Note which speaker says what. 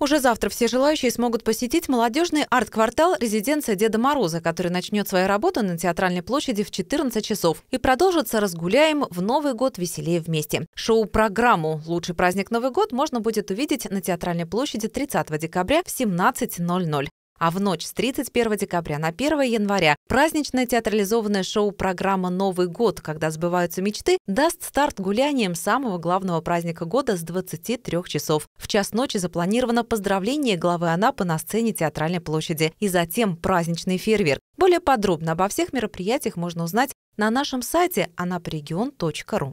Speaker 1: Уже завтра все желающие смогут посетить молодежный арт-квартал «Резиденция Деда Мороза», который начнет свою работу на Театральной площади в 14 часов и продолжится «Разгуляем в Новый год веселее вместе». Шоу-программу «Лучший праздник Новый год» можно будет увидеть на Театральной площади 30 декабря в 17.00. А в ночь с 31 декабря на 1 января праздничное театрализованное шоу-программа «Новый год. Когда сбываются мечты» даст старт гуляниям самого главного праздника года с 23 часов. В час ночи запланировано поздравление главы Анапы на сцене Театральной площади и затем праздничный фейерверк. Более подробно обо всех мероприятиях можно узнать на нашем сайте anapregion.ru.